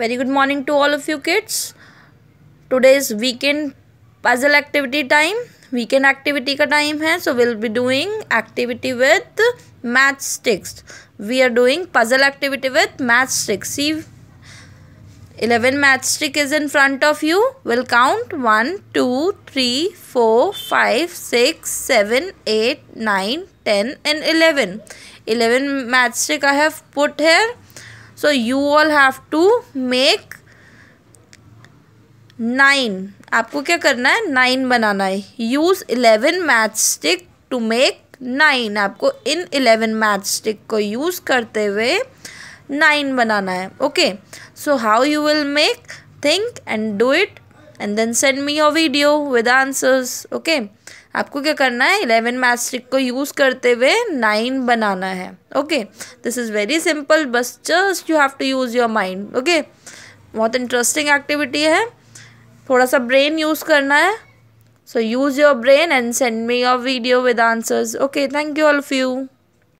very good morning to all of you kids today is weekend puzzle activity time weekend activity ka time hai so we'll be doing activity with matchsticks we are doing puzzle activity with matchsticks see 11 matchstick is in front of you we'll count 1 2 3 4 5 6 7 8 9 10 and 11 11 matchstick i have put here so you all have to make nine आपको क्या करना है nine बनाना है use eleven math stick to make nine आपको इन eleven math stick को use करते हुए नाइन बनाना है okay so how you will make think and do it and then send me your video with answers okay आपको क्या करना है इलेवन मैथ को यूज़ करते हुए नाइन बनाना है okay this is very simple बस just you have to use your mind okay बहुत इंटरेस्टिंग एक्टिविटी है थोड़ा सा ब्रेन यूज़ करना है so use your brain and send me your video with answers okay thank you all of you